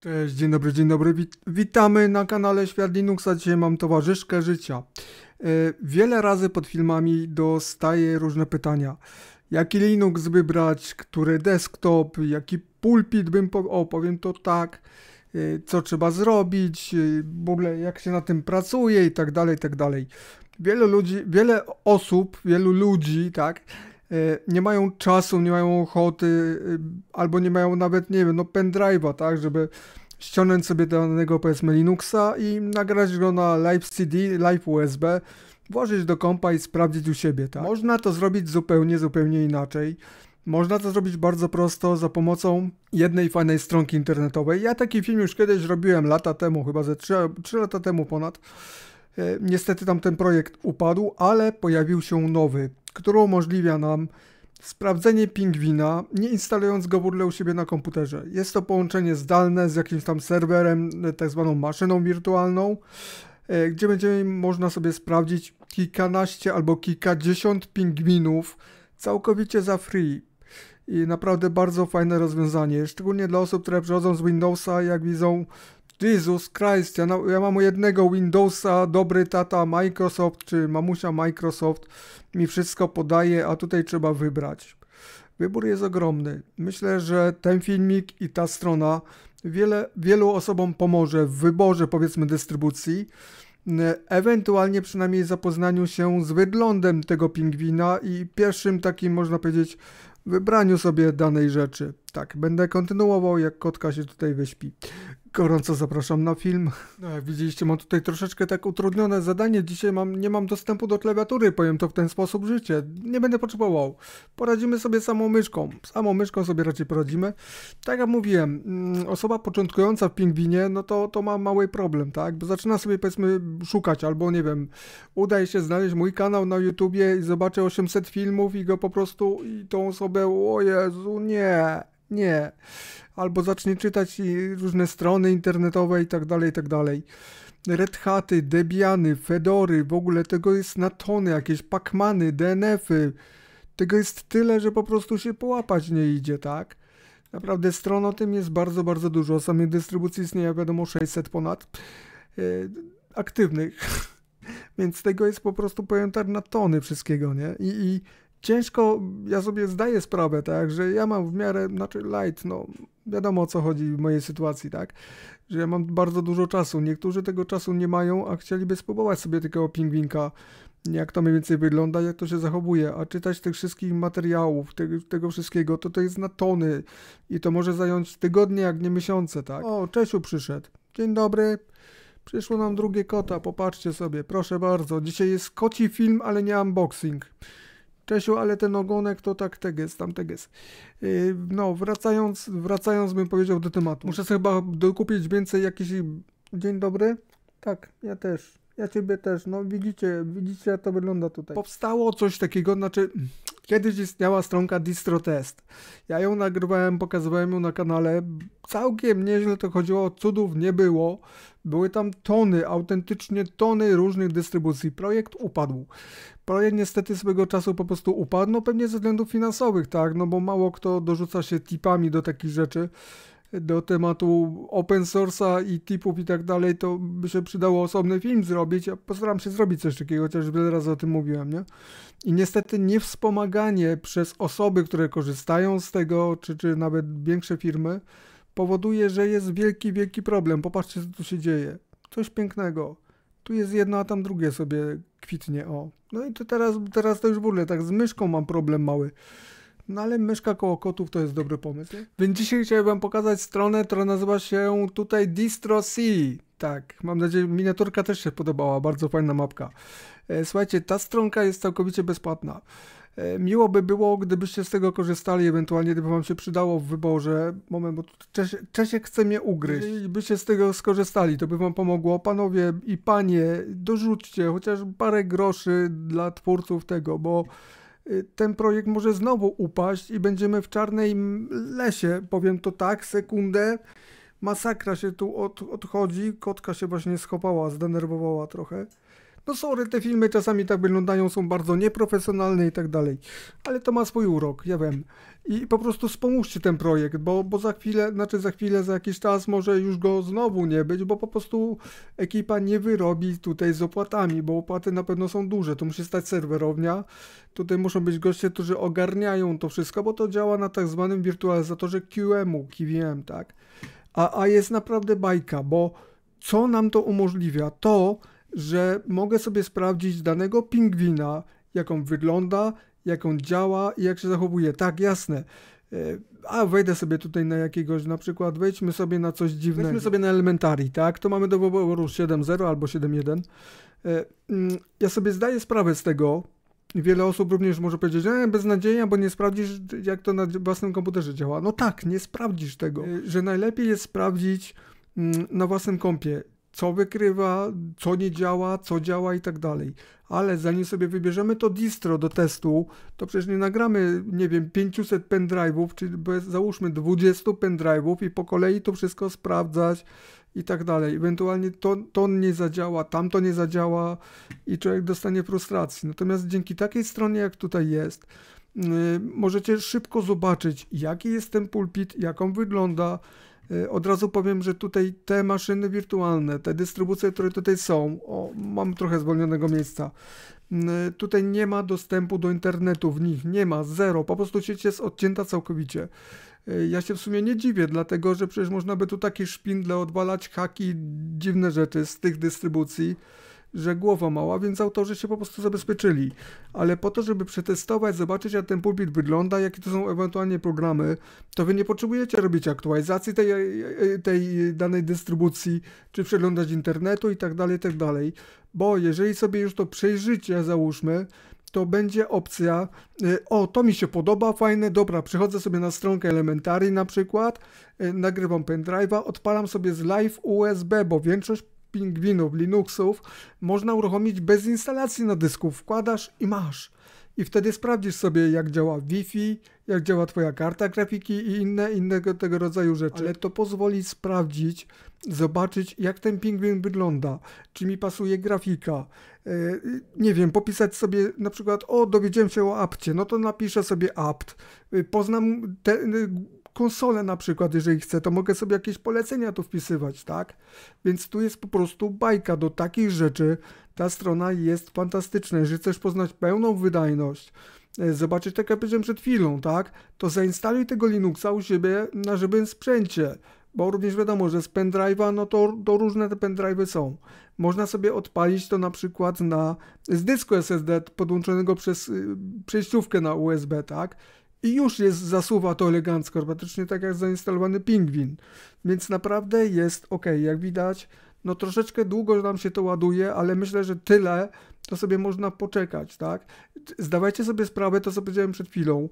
Cześć, dzień dobry, dzień dobry. witamy na kanale Świat Linuxa. Dzisiaj mam towarzyszkę życia. E, wiele razy pod filmami dostaję różne pytania. Jaki Linux wybrać, który desktop, jaki pulpit bym... Po o, powiem to tak. E, co trzeba zrobić, e, w ogóle jak się na tym pracuje i tak dalej, i tak dalej. Wiele ludzi, wiele osób, wielu ludzi, tak E, nie mają czasu, nie mają ochoty, e, albo nie mają nawet, nie wiem, no pendrive'a, tak, żeby ściągnąć sobie danego, powiedzmy, Linuxa i nagrać go na live CD, live USB, włożyć do kompa i sprawdzić u siebie, tak. Można to zrobić zupełnie, zupełnie inaczej. Można to zrobić bardzo prosto za pomocą jednej fajnej stronki internetowej. Ja taki film już kiedyś robiłem lata temu, chyba ze 3, 3 lata temu ponad. E, niestety tam ten projekt upadł, ale pojawił się nowy która umożliwia nam sprawdzenie pingwina, nie instalując go w ogóle u siebie na komputerze. Jest to połączenie zdalne z jakimś tam serwerem, tak zwaną maszyną wirtualną, e, gdzie będzie można sobie sprawdzić kilkanaście albo kilkadziesiąt pingwinów całkowicie za free. I naprawdę bardzo fajne rozwiązanie, szczególnie dla osób, które przychodzą z Windowsa, jak widzą Jezus Christ, ja, ja mam jednego Windowsa, dobry tata Microsoft czy mamusia Microsoft mi wszystko podaje, a tutaj trzeba wybrać. Wybór jest ogromny. Myślę, że ten filmik i ta strona wiele, wielu osobom pomoże w wyborze powiedzmy dystrybucji, ewentualnie przynajmniej zapoznaniu się z wyglądem tego pingwina i pierwszym takim można powiedzieć wybraniu sobie danej rzeczy tak, będę kontynuował, jak kotka się tutaj wyśpi. Gorąco zapraszam na film. No Jak widzieliście, mam tutaj troszeczkę tak utrudnione zadanie. Dzisiaj mam, nie mam dostępu do klawiatury, powiem to w ten sposób życie. Nie będę potrzebował. Poradzimy sobie samą myszką. Samą myszką sobie raczej poradzimy. Tak jak mówiłem, mm, osoba początkująca w pingwinie, no to, to ma mały problem, tak? Bo zaczyna sobie powiedzmy szukać, albo nie wiem, udaje się znaleźć mój kanał na YouTubie i zobaczę 800 filmów i go po prostu i tą osobę, o Jezu, nie, nie. Albo zacznie czytać różne strony internetowe i tak dalej, i tak dalej. Red Haty, Debiany, Fedory, w ogóle tego jest na tony, jakieś Pacmany, DNF-y. Tego jest tyle, że po prostu się połapać nie idzie, tak? Naprawdę stron o tym jest bardzo, bardzo dużo. Samych dystrybucji istnieje, wiadomo, 600 ponad e, aktywnych. Więc tego jest po prostu pojętar na tony wszystkiego, nie? I, I ciężko, ja sobie zdaję sprawę, tak, że ja mam w miarę, znaczy light, no wiadomo o co chodzi w mojej sytuacji, tak, że ja mam bardzo dużo czasu. Niektórzy tego czasu nie mają, a chcieliby spróbować sobie takiego pingwinka, jak to mniej więcej wygląda, jak to się zachowuje, a czytać tych wszystkich materiałów, te, tego wszystkiego, to to jest na tony i to może zająć tygodnie, jak nie miesiące, tak. O, Czesiu przyszedł. Dzień dobry. Przyszło nam drugie kota, popatrzcie sobie, proszę bardzo. Dzisiaj jest koci film, ale nie unboxing. Czesiu, ale ten ogonek to tak teges, tam teges. Y, no, wracając, wracając bym powiedział do tematu. Muszę sobie chyba dokupić więcej jakiś... Dzień dobry? Tak, ja też. Ja ciebie też. No widzicie, widzicie jak to wygląda tutaj. Powstało coś takiego, znaczy Kiedyś istniała stronka DistroTest. Ja ją nagrywałem, pokazywałem ją na kanale. Całkiem nieźle to chodziło, cudów nie było. Były tam tony, autentycznie tony różnych dystrybucji. Projekt upadł. Projekt niestety swego czasu po prostu upadł, no pewnie ze względów finansowych, tak? No bo mało kto dorzuca się tipami do takich rzeczy do tematu open source'a i tipów i tak dalej, to by się przydało osobny film zrobić. Ja postaram się zrobić coś takiego, chociaż wiele razy o tym mówiłem, nie? I niestety niewspomaganie przez osoby, które korzystają z tego, czy, czy nawet większe firmy, powoduje, że jest wielki, wielki problem. Popatrzcie, co tu się dzieje. Coś pięknego. Tu jest jedno, a tam drugie sobie kwitnie, o. No i to teraz, teraz to już w ogóle tak z myszką mam problem mały. No ale myszka koło kotów to jest dobry pomysł. Więc dzisiaj chciałbym pokazać stronę, która nazywa się tutaj Distro C. Tak, mam nadzieję, miniaturka też się podobała, bardzo fajna mapka. E, słuchajcie, ta stronka jest całkowicie bezpłatna. E, miło by było, gdybyście z tego korzystali, ewentualnie gdyby wam się przydało w wyborze. Moment, bo Czesiek, chce mnie ugryźć. Gdybyście byście z tego skorzystali, to by wam pomogło. Panowie i panie, dorzućcie chociaż parę groszy dla twórców tego, bo Y, ten projekt może znowu upaść i będziemy w czarnej lesie, powiem to tak, sekundę. Masakra się tu od, odchodzi, kotka się właśnie schopała, zdenerwowała trochę. No sorry, te filmy czasami tak wyglądają, są bardzo nieprofesjonalne i tak dalej. Ale to ma swój urok, ja wiem. I po prostu wspomóżcie ten projekt, bo, bo za chwilę, znaczy za chwilę, za jakiś czas może już go znowu nie być, bo po prostu ekipa nie wyrobi tutaj z opłatami, bo opłaty na pewno są duże. Tu musi stać serwerownia, tutaj muszą być goście, którzy ogarniają to wszystko, bo to działa na tak zwanym wirtualizatorze QM-u, QVM, tak? A, a jest naprawdę bajka, bo co nam to umożliwia? To, że mogę sobie sprawdzić danego pingwina, jak on wygląda, jak on działa i jak się zachowuje. Tak, jasne. E, a wejdę sobie tutaj na jakiegoś, na przykład wejdźmy sobie na coś dziwnego. Wejdźmy sobie na elementarii, tak? To mamy do wyboru 7.0 albo 7.1. E, mm, ja sobie zdaję sprawę z tego, Wiele osób również może powiedzieć, że nadzieja, bo nie sprawdzisz, jak to na własnym komputerze działa. No tak, nie sprawdzisz tego, e, że najlepiej jest sprawdzić mm, na własnym kompie, co wykrywa, co nie działa, co działa i tak dalej. Ale zanim sobie wybierzemy to distro do testu, to przecież nie nagramy, nie wiem, 500 pendrive'ów, czy załóżmy 20 pendrive'ów i po kolei to wszystko sprawdzać i tak dalej. Ewentualnie to, to nie zadziała, tamto nie zadziała i człowiek dostanie frustracji. Natomiast dzięki takiej stronie, jak tutaj jest, yy, możecie szybko zobaczyć, jaki jest ten pulpit, jaką wygląda, Y, od razu powiem, że tutaj te maszyny wirtualne, te dystrybucje, które tutaj są, o, mam trochę zwolnionego miejsca, mm, y, tutaj nie ma dostępu do internetu w nich, nie ma, zero, po prostu sieć jest odcięta całkowicie. Y, ja się w sumie nie dziwię, dlatego że przecież można by tu takie szpindle odwalać, haki, dziwne rzeczy z tych dystrybucji że głowa mała, więc autorzy się po prostu zabezpieczyli. Ale po to, żeby przetestować, zobaczyć jak ten pulpit wygląda, jakie to są ewentualnie programy, to wy nie potrzebujecie robić aktualizacji tej, e, e, tej danej dystrybucji, czy przeglądać internetu i tak dalej, tak dalej. Bo jeżeli sobie już to przejrzycie, załóżmy, to będzie opcja, e, o to mi się podoba, fajne, dobra, przychodzę sobie na stronkę Elementary na przykład, nagrywam pendrive'a, odpalam sobie z live USB, bo większość pingwinów, Linuxów można uruchomić bez instalacji na dysku. Wkładasz i masz. I wtedy sprawdzisz sobie, jak działa Wi-Fi, jak działa Twoja karta grafiki i inne innego tego rodzaju rzeczy. Ale to pozwoli sprawdzić, zobaczyć, jak ten pingwin wygląda, czy mi pasuje grafika. E, nie wiem, popisać sobie na przykład, o, dowiedziałem się o apcie, no to napiszę sobie apt. E, poznam te, konsolę na przykład, jeżeli chcę, to mogę sobie jakieś polecenia tu wpisywać, tak? Więc tu jest po prostu bajka do takich rzeczy. Ta strona jest fantastyczna. Jeżeli chcesz poznać pełną wydajność, e, zobaczyć tak jak powiedziałem przed chwilą, tak? To zainstaluj tego Linuxa u siebie na żywym sprzęcie bo również wiadomo, że z pendrive'a, no to, to różne te pendrive'y są. Można sobie odpalić to na przykład na, z dysku SSD podłączonego przez y, przejściówkę na USB, tak? I już jest, zasuwa to elegancko, praktycznie tak jak zainstalowany pingwin. Więc naprawdę jest ok, jak widać. No troszeczkę długo nam się to ładuje, ale myślę, że tyle to sobie można poczekać, tak? Zdawajcie sobie sprawę, to co powiedziałem przed chwilą,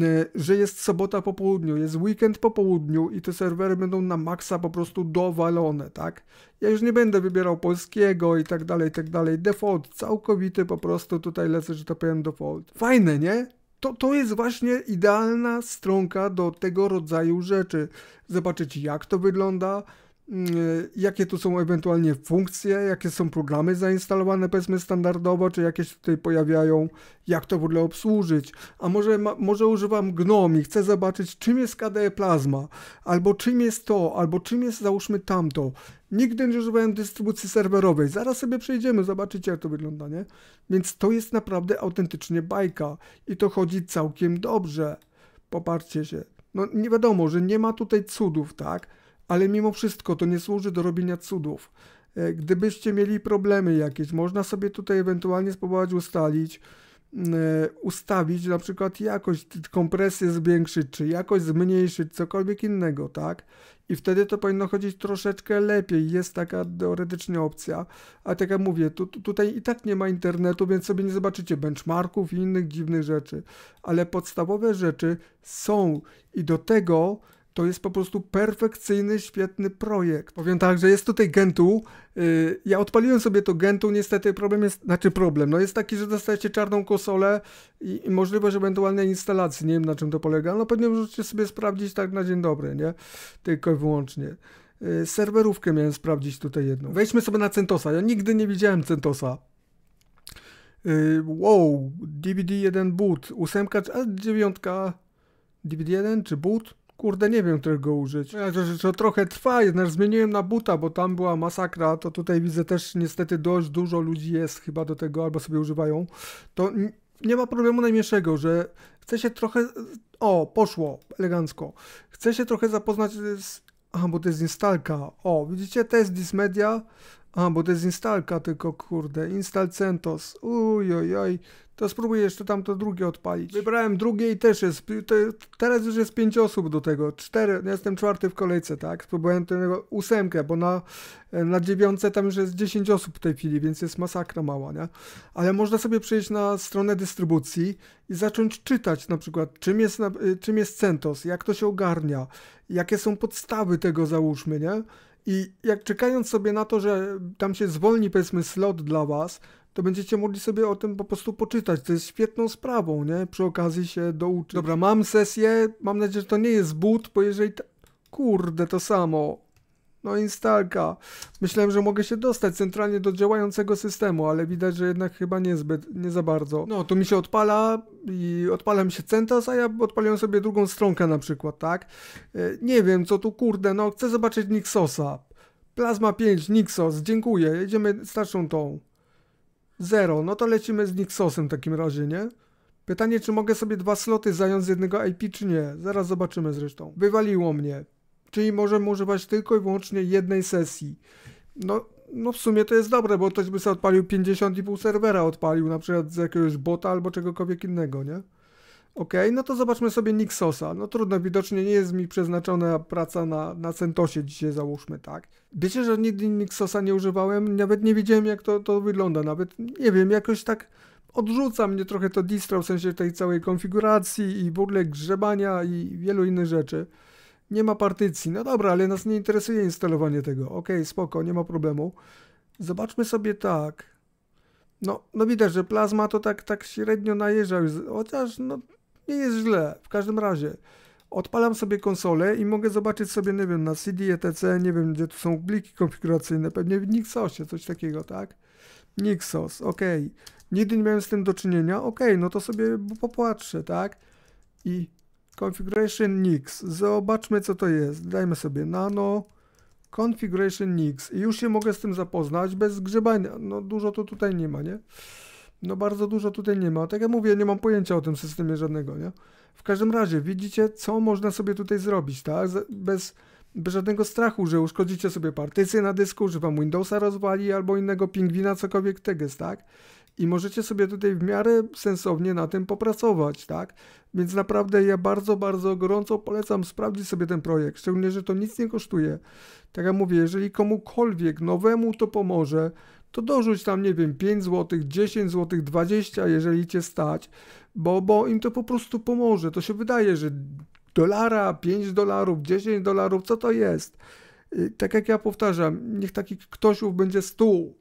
e, że jest sobota po południu, jest weekend po południu i te serwery będą na maksa po prostu dowalone, tak? Ja już nie będę wybierał polskiego i tak dalej, i tak dalej. Default, całkowity po prostu tutaj lecę, że to tak powiem default. Fajne, nie? to, to jest właśnie idealna stronka do tego rodzaju rzeczy. Zobaczyć jak to wygląda, Y, jakie tu są ewentualnie funkcje, jakie są programy zainstalowane powiedzmy standardowo, czy jakieś tutaj pojawiają, jak to w ogóle obsłużyć, a może, ma, może używam GNOME i chcę zobaczyć czym jest KDE Plasma, albo czym jest to, albo czym jest załóżmy tamto. Nigdy nie używałem dystrybucji serwerowej, zaraz sobie przejdziemy, zobaczycie jak to wygląda, nie? Więc to jest naprawdę autentycznie bajka i to chodzi całkiem dobrze. Poparcie się. No nie wiadomo, że nie ma tutaj cudów, tak? ale mimo wszystko to nie służy do robienia cudów. E, gdybyście mieli problemy jakieś, można sobie tutaj ewentualnie spróbować ustalić, mm, e, ustawić na przykład jakość kompresję zwiększyć, czy jakość zmniejszyć, cokolwiek innego, tak? I wtedy to powinno chodzić troszeczkę lepiej, jest taka teoretycznie opcja, a tak jak mówię, tu, tutaj i tak nie ma internetu, więc sobie nie zobaczycie benchmarków i innych dziwnych rzeczy, ale podstawowe rzeczy są i do tego to jest po prostu perfekcyjny, świetny projekt. Powiem tak, że jest tutaj Gentu. Y, ja odpaliłem sobie to Gentu, niestety problem jest, znaczy problem, no jest taki, że dostajecie czarną konsolę i, i możliwość ewentualnej instalacji, nie wiem na czym to polega, no pewnie możecie sobie sprawdzić tak na dzień dobry, nie? Tylko i wyłącznie. Y, serwerówkę miałem sprawdzić tutaj jedną. Wejdźmy sobie na Centosa, ja nigdy nie widziałem Centosa. Yy, wow, DVD 1 boot, 8 czy 9 DVD 1 czy boot? Kurde, nie wiem, którego użyć. Ja, że, że trochę trwa, jednak zmieniłem na buta, bo tam była masakra, to tutaj widzę też niestety dość dużo ludzi jest chyba do tego, albo sobie używają. To nie ma problemu najmniejszego, że chcę się trochę... O, poszło, elegancko. Chcę się trochę zapoznać z... Aha, bo to jest instalka. O, widzicie, to jest Dismedia. A, bo to jest instalka tylko, kurde. Instal CentOS. Ujojoj. To spróbuję jeszcze tamto drugie odpalić. Wybrałem drugie i też jest. To, teraz już jest pięć osób do tego. Cztery, no, jestem czwarty w kolejce, tak? Spróbowałem tego ósemkę, bo na, na dziewiątce tam już jest dziesięć osób w tej chwili, więc jest masakra mała, nie? Ale można sobie przejść na stronę dystrybucji i zacząć czytać na przykład, czym jest, y, czym jest CentOS, jak to się ogarnia, jakie są podstawy tego, załóżmy, nie? I jak czekając sobie na to, że tam się zwolni powiedzmy slot dla was, to będziecie mogli sobie o tym po prostu poczytać. To jest świetną sprawą, nie? Przy okazji się douczyć. Dobra, mam sesję, mam nadzieję, że to nie jest but, bo jeżeli... Ta... Kurde, to samo. No instalka. Myślałem, że mogę się dostać centralnie do działającego systemu, ale widać, że jednak chyba niezbyt, nie za bardzo. No, tu mi się odpala i odpala mi się Centos, a ja odpaliłem sobie drugą stronkę na przykład, tak? E, nie wiem, co tu kurde, no chcę zobaczyć Nixosa. Plasma 5, Nixos, dziękuję, jedziemy starszą tą. Zero, no to lecimy z Nixosem w takim razie, nie? Pytanie, czy mogę sobie dwa sloty zająć z jednego IP, czy nie? Zaraz zobaczymy zresztą. Wywaliło mnie czyli możemy używać tylko i wyłącznie jednej sesji. No, no w sumie to jest dobre, bo ktoś by sobie odpalił 50 i pół serwera odpalił, na przykład z jakiegoś bota albo czegokolwiek innego, nie? Ok, no to zobaczmy sobie Nixosa. No trudno, widocznie nie jest mi przeznaczona praca na, na Centosie dzisiaj, załóżmy, tak? Wiecie, że nigdy Nixosa nie używałem, nawet nie widziałem jak to, to wygląda, nawet nie wiem, jakoś tak odrzuca mnie trochę to distro, w sensie tej całej konfiguracji i w ogóle grzebania i wielu innych rzeczy nie ma partycji. No dobra, ale nas nie interesuje instalowanie tego. Ok, spoko, nie ma problemu. Zobaczmy sobie tak. No, no widać, że plazma to tak, tak średnio najeżdża, chociaż no, nie jest źle. W każdym razie odpalam sobie konsolę i mogę zobaczyć sobie, nie wiem, na CD, etc., nie wiem, gdzie tu są bliki konfiguracyjne, pewnie w Nixosie, coś takiego, tak? Nixos, ok. Nigdy nie miałem z tym do czynienia, ok, no to sobie popatrzę, tak? I Configuration Nix. Zobaczmy co to jest. Dajmy sobie nano. Configuration Nix. I już się mogę z tym zapoznać bez grzebania. No dużo to tutaj nie ma, nie? No bardzo dużo tutaj nie ma. Tak jak mówię, nie mam pojęcia o tym systemie żadnego, nie? W każdym razie widzicie, co można sobie tutaj zrobić, tak? Bez bez żadnego strachu, że uszkodzicie sobie partycję na dysku, że wam Windowsa rozwali albo innego pingwina, cokolwiek jest, tak? I możecie sobie tutaj w miarę sensownie na tym popracować, tak? Więc naprawdę ja bardzo, bardzo gorąco polecam sprawdzić sobie ten projekt, szczególnie, że to nic nie kosztuje. Tak jak mówię, jeżeli komukolwiek nowemu to pomoże, to dorzuć tam, nie wiem, 5 zł, 10 zł, 20, jeżeli cię stać, bo, bo im to po prostu pomoże. To się wydaje, że dolara, 5 dolarów, 10 dolarów, co to jest? Y, tak jak ja powtarzam, niech takich ktośów będzie stół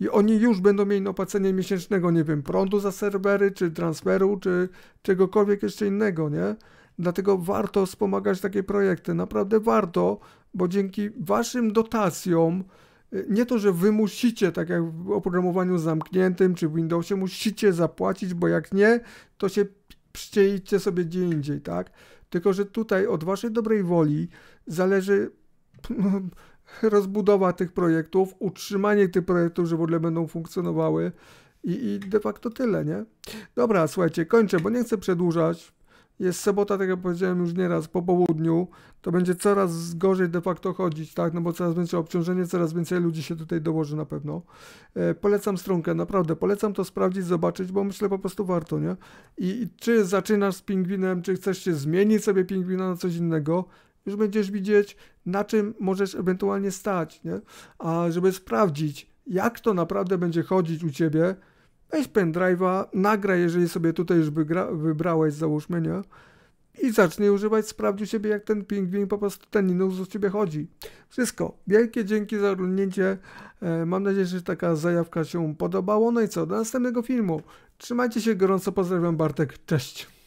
i oni już będą mieli opłacenie miesięcznego, nie wiem, prądu za serwery, czy transferu, czy czegokolwiek jeszcze innego, nie? Dlatego warto wspomagać takie projekty, naprawdę warto, bo dzięki waszym dotacjom, y, nie to, że wy musicie, tak jak w oprogramowaniu zamkniętym czy w Windowsie, musicie zapłacić, bo jak nie, to się pszczeicie sobie gdzie indziej, tak? Tylko, że tutaj od waszej dobrej woli zależy no, rozbudowa tych projektów, utrzymanie tych projektów, że w ogóle będą funkcjonowały i, i de facto tyle, nie? Dobra, słuchajcie, kończę, bo nie chcę przedłużać. Jest sobota, tak jak powiedziałem już nieraz, po południu, to będzie coraz gorzej de facto chodzić, tak, no bo coraz więcej obciążenie, coraz więcej ludzi się tutaj dołoży na pewno. E, polecam strunkę, naprawdę, polecam to sprawdzić, zobaczyć, bo myślę po prostu warto, nie? I, I, czy zaczynasz z pingwinem, czy chcesz się zmienić sobie pingwina na coś innego, już będziesz widzieć, na czym możesz ewentualnie stać, nie? A żeby sprawdzić, jak to naprawdę będzie chodzić u ciebie, weź pendrive'a, nagraj, jeżeli sobie tutaj już wybrałeś, załóżmy, nie? I zacznij używać, sprawdź u siebie, jak ten pingwin, po prostu ten Linux z ciebie chodzi. Wszystko. Wielkie dzięki za oglądnięcie. E, mam nadzieję, że taka zajawka się podobała. No i co? Do następnego filmu. Trzymajcie się gorąco, pozdrawiam Bartek, cześć.